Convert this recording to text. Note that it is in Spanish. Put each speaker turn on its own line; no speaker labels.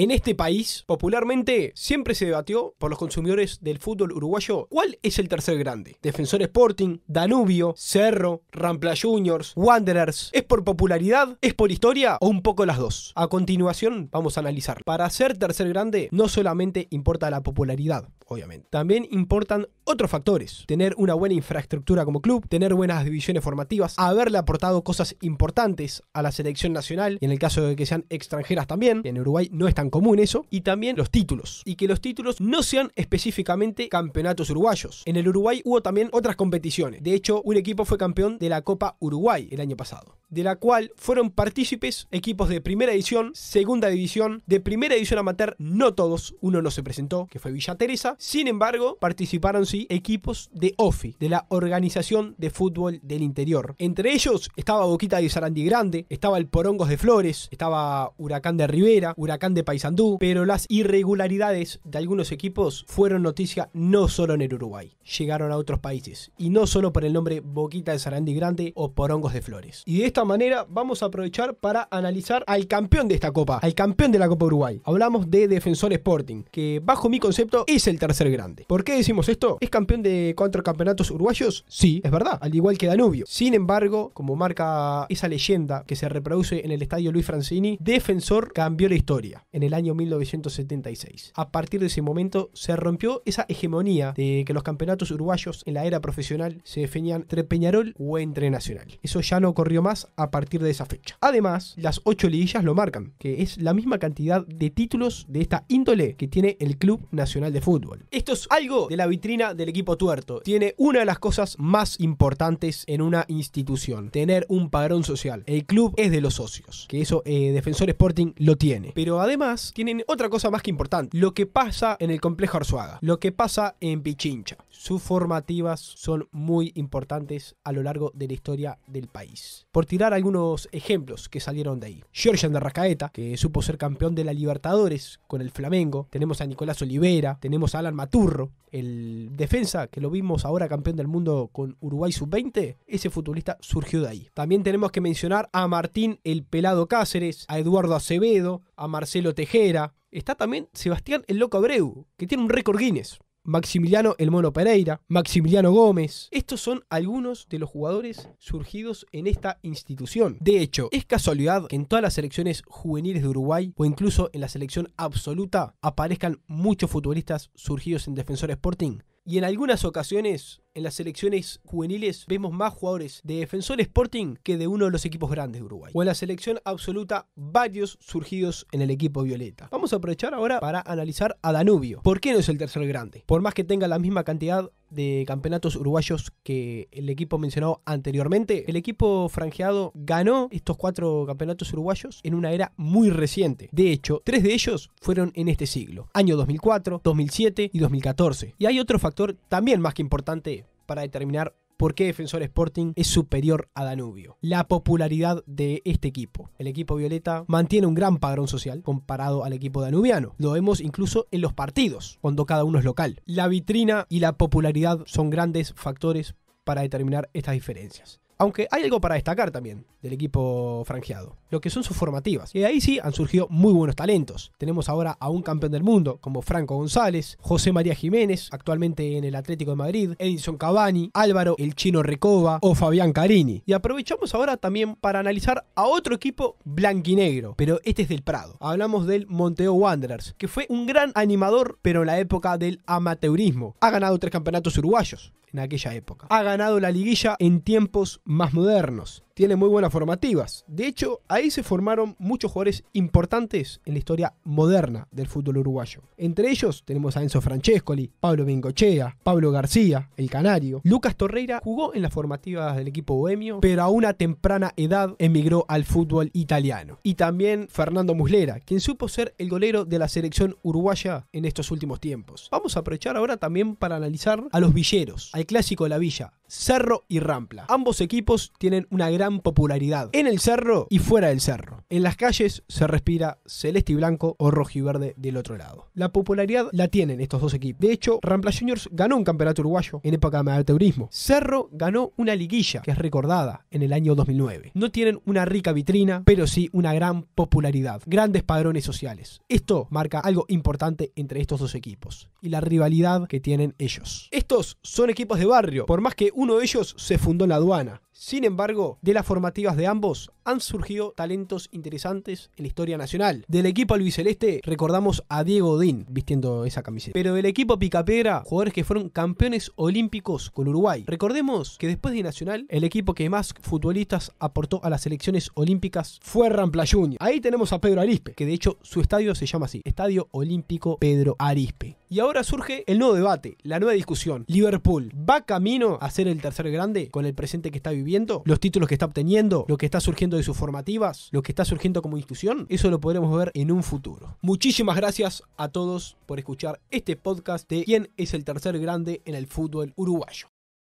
En este país, popularmente, siempre se debatió por los consumidores del fútbol uruguayo cuál es el tercer grande. Defensor Sporting, Danubio, Cerro, Rampla Juniors, Wanderers. ¿Es por popularidad? ¿Es por historia? ¿O un poco las dos? A continuación, vamos a analizar. Para ser tercer grande, no solamente importa la popularidad, obviamente. También importan otros factores. Tener una buena infraestructura como club, tener buenas divisiones formativas, haberle aportado cosas importantes a la selección nacional, y en el caso de que sean extranjeras también. En Uruguay no están común eso, y también los títulos, y que los títulos no sean específicamente campeonatos uruguayos. En el Uruguay hubo también otras competiciones, de hecho un equipo fue campeón de la Copa Uruguay el año pasado de la cual fueron partícipes equipos de primera edición, segunda división, de primera edición amateur, no todos, uno no se presentó, que fue Villa Teresa, sin embargo, participaron sí equipos de OFI, de la Organización de Fútbol del Interior. Entre ellos estaba Boquita de Sarandí Grande, estaba el Porongos de Flores, estaba Huracán de Rivera, Huracán de Paysandú, pero las irregularidades de algunos equipos fueron noticia no solo en el Uruguay, llegaron a otros países, y no solo por el nombre Boquita de Sarandí Grande o Porongos de Flores. Y de esto manera vamos a aprovechar para analizar al campeón de esta copa, al campeón de la Copa Uruguay. Hablamos de Defensor Sporting, que bajo mi concepto es el tercer grande. ¿Por qué decimos esto? ¿Es campeón de cuatro campeonatos uruguayos? Sí, es verdad, al igual que Danubio. Sin embargo, como marca esa leyenda que se reproduce en el estadio Luis Francini, Defensor cambió la historia en el año 1976. A partir de ese momento se rompió esa hegemonía de que los campeonatos uruguayos en la era profesional se definían entre Peñarol o entre Nacional. Eso ya no ocurrió más a partir de esa fecha. Además, las ocho liguillas lo marcan, que es la misma cantidad de títulos de esta índole que tiene el Club Nacional de Fútbol. Esto es algo de la vitrina del equipo tuerto. Tiene una de las cosas más importantes en una institución, tener un padrón social. El club es de los socios, que eso eh, Defensor Sporting lo tiene. Pero además tienen otra cosa más que importante, lo que pasa en el complejo Arzuaga, lo que pasa en Pichincha sus formativas son muy importantes a lo largo de la historia del país. Por tirar algunos ejemplos que salieron de ahí. Georgian de Rascaeta, que supo ser campeón de la Libertadores con el Flamengo. Tenemos a Nicolás Olivera, tenemos a Alan Maturro, el defensa que lo vimos ahora campeón del mundo con Uruguay sub-20. Ese futbolista surgió de ahí. También tenemos que mencionar a Martín el Pelado Cáceres, a Eduardo Acevedo, a Marcelo Tejera. Está también Sebastián el Loco Abreu, que tiene un récord Guinness Maximiliano El Mono Pereira, Maximiliano Gómez. Estos son algunos de los jugadores surgidos en esta institución. De hecho, es casualidad que en todas las selecciones juveniles de Uruguay o incluso en la selección absoluta aparezcan muchos futbolistas surgidos en Defensor Sporting. Y en algunas ocasiones en las selecciones juveniles vemos más jugadores de Defensor Sporting que de uno de los equipos grandes de Uruguay. O en la selección absoluta, varios surgidos en el equipo violeta. Vamos a aprovechar ahora para analizar a Danubio. ¿Por qué no es el tercer grande? Por más que tenga la misma cantidad de campeonatos uruguayos que el equipo mencionado anteriormente, el equipo franjeado ganó estos cuatro campeonatos uruguayos en una era muy reciente. De hecho, tres de ellos fueron en este siglo, año 2004, 2007 y 2014. Y hay otro factor también más que importante para determinar por qué Defensor Sporting es superior a Danubio. La popularidad de este equipo. El equipo Violeta mantiene un gran padrón social comparado al equipo danubiano. Lo vemos incluso en los partidos, cuando cada uno es local. La vitrina y la popularidad son grandes factores para determinar estas diferencias. Aunque hay algo para destacar también del equipo franjeado, lo que son sus formativas. Y ahí sí han surgido muy buenos talentos. Tenemos ahora a un campeón del mundo como Franco González, José María Jiménez, actualmente en el Atlético de Madrid, Edison Cavani, Álvaro el Chino Recoba o Fabián Carini. Y aprovechamos ahora también para analizar a otro equipo blanquinegro, pero este es del Prado. Hablamos del Monteo Wanderers, que fue un gran animador, pero en la época del amateurismo. Ha ganado tres campeonatos uruguayos en aquella época. Ha ganado la liguilla en tiempos más modernos tiene muy buenas formativas. De hecho, ahí se formaron muchos jugadores importantes en la historia moderna del fútbol uruguayo. Entre ellos tenemos a Enzo Francescoli, Pablo Bengochea, Pablo García, el Canario. Lucas Torreira jugó en las formativas del equipo bohemio, pero a una temprana edad emigró al fútbol italiano. Y también Fernando Muslera, quien supo ser el golero de la selección uruguaya en estos últimos tiempos. Vamos a aprovechar ahora también para analizar a los villeros, al clásico de la villa, Cerro y Rampla. Ambos equipos tienen una gran popularidad en el cerro y fuera del cerro. En las calles se respira celeste y blanco o rojo y verde del otro lado. La popularidad la tienen estos dos equipos. De hecho, Rampla Juniors ganó un campeonato uruguayo en época de turismo. Cerro ganó una liguilla que es recordada en el año 2009. No tienen una rica vitrina, pero sí una gran popularidad, grandes padrones sociales. Esto marca algo importante entre estos dos equipos y la rivalidad que tienen ellos. Estos son equipos de barrio, por más que uno de ellos se fundó en la aduana. Sin embargo, de las formativas de ambos han surgido talentos interesantes en la historia nacional. Del equipo albiceleste recordamos a Diego Odín vistiendo esa camiseta. Pero del equipo picapera jugadores que fueron campeones olímpicos con Uruguay. Recordemos que después de Nacional, el equipo que más futbolistas aportó a las selecciones olímpicas fue Rampla Juniors. Ahí tenemos a Pedro Arispe, que de hecho su estadio se llama así, Estadio Olímpico Pedro Arispe. Y ahora surge el nuevo debate, la nueva discusión. Liverpool va camino a ser el tercer grande con el presente que está viviendo los títulos que está obteniendo, lo que está surgiendo de sus formativas, lo que está surgiendo como institución, eso lo podremos ver en un futuro. Muchísimas gracias a todos por escuchar este podcast de quién es el tercer grande en el fútbol uruguayo.